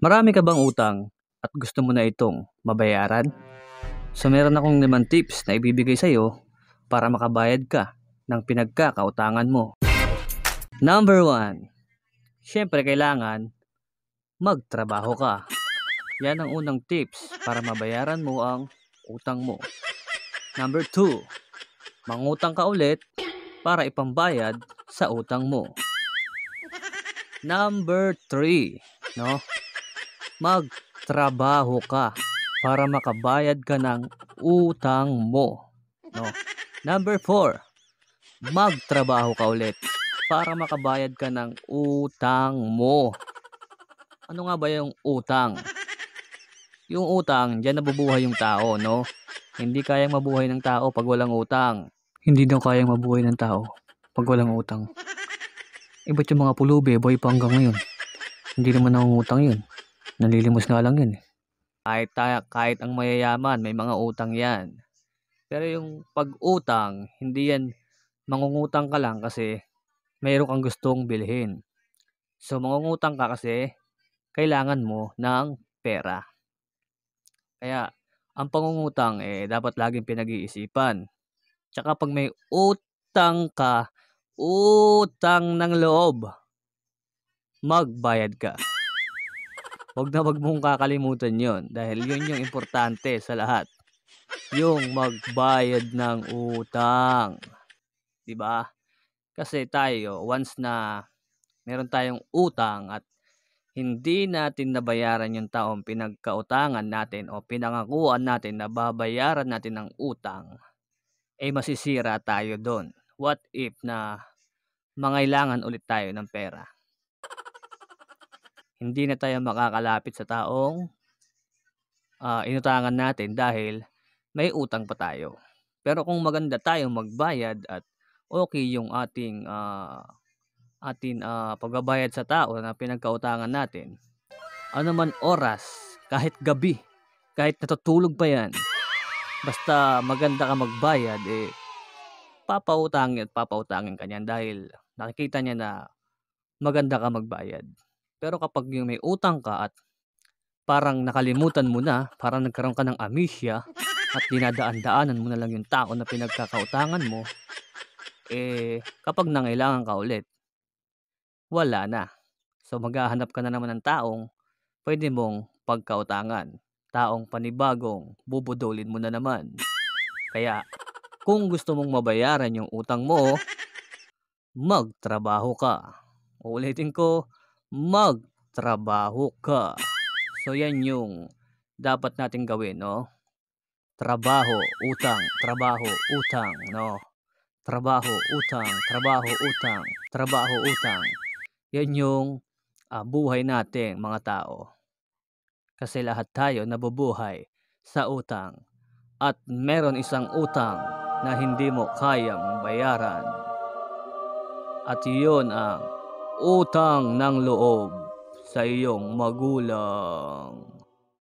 Marami ka bang utang at gusto mo na itong mabayaran? So meron akong naman tips na ibibigay sa iyo para makabayad ka ng pinagkakautangan mo. Number 1. Siyempre kailangan magtrabaho ka. Yan ang unang tips para mabayaran mo ang utang mo. Number 2. Mangutang ka ulit para ipambayad sa utang mo. Number 3, no? magtrabaho ka para makabayad ka ng utang mo. No? Number four, magtrabaho ka ulit para makabayad ka ng utang mo. Ano nga ba yung utang? Yung utang, diyan nabubuhay yung tao, no? Hindi kayang mabuhay ng tao pag walang utang. Hindi daw kayang mabuhay ng tao pag walang utang. Eh, ba't yung mga pulubi, boy pa hanggang ngayon? Hindi naman nangungutang yun. Nalilimos nga lang yun eh. Kahit, kahit ang mayayaman, may mga utang yan. Pero yung pag-utang, hindi yan mangungutang ka lang kasi mayroon kang gustong bilhin. So, mangungutang ka kasi kailangan mo ng pera. Kaya, ang pangungutang eh, dapat laging pinag-iisipan. Tsaka pag may utang ka, utang ng loob, magbayad ka. Huwag na wag mong kakalimutan yon dahil yun yung importante sa lahat. Yung magbayad ng utang. 'Di ba? Kasi tayo once na meron tayong utang at hindi natin nabayaran yung taong pinagkautangan natin o pinangakuan natin na babayaran natin ng utang, eh masisira tayo doon. What if na mangailangan ulit tayo ng pera? hindi na tayo makakalapit sa taong uh, inutangan natin dahil may utang pa tayo. Pero kung maganda tayong magbayad at okay yung ating uh, atin uh, pagbabayad sa tao na pinagkautangan natin, ano man oras, kahit gabi, kahit natutulog pa yan, basta maganda ka magbayad, eh, papautangin at papautangin kanyan dahil nakikita niya na maganda ka magbayad. Pero kapag yung may utang ka at parang nakalimutan mo na, parang nagkaroon ka ng amnesia at dinadaan-daanan mo na lang yung tao na pinagkakautangan mo, eh kapag nangailangan ka ulit, wala na. So maghahanap ka na naman ng taong pwede mong pagkautangan. Taong panibagong bubudulin mo na naman. Kaya kung gusto mong mabayaran yung utang mo, magtrabaho ka. Uulitin ko, Magtrabaho ka. So yan yung dapat natin gawin, no? Trabaho, utang, trabaho, utang, no? Trabaho, utang, trabaho, utang, trabaho, utang. Yan yung uh, buhay natin, mga tao. Kasi lahat tayo nabubuhay sa utang. At meron isang utang na hindi mo kayang bayaran. At yun ang utang ng loob sa iyong magulang.